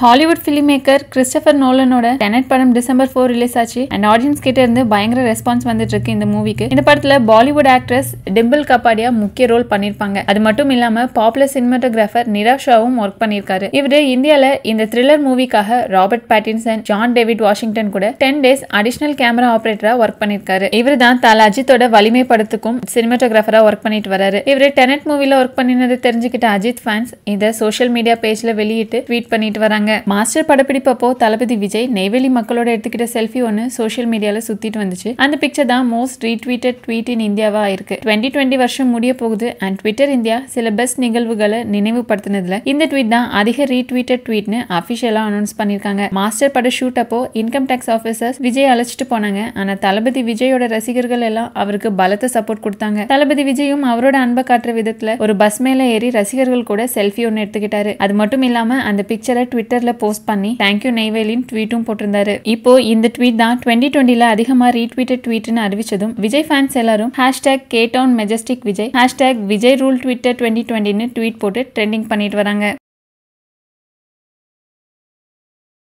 Hollywood film maker Christopher நோலனோட Tenet படம் December four release ஆச்சு அண்ட் ஆடியன்ஸ் கிட்ட இருந்து பயங்கர ரெஸ்பான்ஸ் வந்துட்டு இருக்கு இந்த மூவிக்கு இந்த படத்துல பாலிவுட் ஆக்ட்ரஸ் டிம்பிள் கபாடியா முக்கிய ரோல் பண்ணிருப்பாங்க அது மட்டும் இல்லாம பாப்புலர் சினிமாட்டோகிராஃபர் ஷாவும் ஒர்க் பண்ணிருக்காரு இவரு இந்தியால இந்த த்ரில்லர் மூவிக்காக Robert Pattinson John David Washington கூட டென் டேஸ் அடிஷனல் கேமரா ஆபரேட்டரா ஒர்க் பண்ணிருக்காரு இவர் தான் தல அஜித்தோட வலிமை படத்துக்கும் சினிமாட்டோகிராஃபரா ஒர்க் பண்ணிட்டு வராரு இவர் டெனட் மூவில ஒர்க் பண்ணினது தெரிஞ்சுக்கிட்ட அஜித் ஃபேன்ஸ் இதை சோஷியல் மீடியா பேஜ்ல வெளியிட்டு ட்வீட் பண்ணிட்டு வராங்க இருக்காங்க மாஸ்டர் படப்பிடிப்பு அப்போ தளபதி விஜய் நெய்வேலி மக்களோட எடுத்துக்கிட்ட செல்ஃபி ஒன்று சோஷியல் மீடியால சுத்திட்டு வந்துச்சு அந்த பிக்சர் தான் மோஸ்ட் ரீட்வீட்டட் ட்வீட் இன் இந்தியாவா இருக்கு டுவெண்ட்டி டுவெண்ட்டி வருஷம் முடிய போகுது அண்ட் ட்விட்டர் இந்தியா சில பெஸ்ட் நிகழ்வுகளை நினைவுபடுத்தினதுல இந்த ட்வீட் தான் அதிக ரீட்வீட்டட் ட்வீட்னு அபிஷியலா அனௌன்ஸ் பண்ணிருக்காங்க மாஸ்டர் பட ஷூட் அப்போ இன்கம் டேக்ஸ் ஆஃபீஸர்ஸ் விஜய் அழைச்சிட்டு போனாங்க ஆனா தளபதி விஜயோட ரசிகர்கள் எல்லாம் அவருக்கு பலத்த சப்போர்ட் கொடுத்தாங்க தளபதி விஜயும் அவரோட அன்பை காட்டுற விதத்துல ஒரு பஸ் மேல ஏறி ரசிகர்கள் கூட செல்ஃபி ஒன்று எடுத்துக்கிட்டாரு அது மட்டும் இல்லாம அந்த பிக்சரை ட்விட்டர் ட்விட்டர்ல போஸ்ட் பண்ணி தேங்க்யூ நெய்வேலின் ட்வீட்டும் போட்டிருந்தாரு இப்போ இந்த ட்வீட் தான் டுவெண்ட்டி டுவெண்ட்டில அதிகமா ரீட்வீட்டட் ட்வீட்னு அறிவிச்சதும் விஜய் ஃபேன்ஸ் எல்லாரும் hashtag gate on majestic Vijay hashtag Vijay rule Twitter twenty டுவெண்ட்டின்னு ட்வீட் போட்டு ட்ரெண்டிங் பண்ணிட்டு வராங்க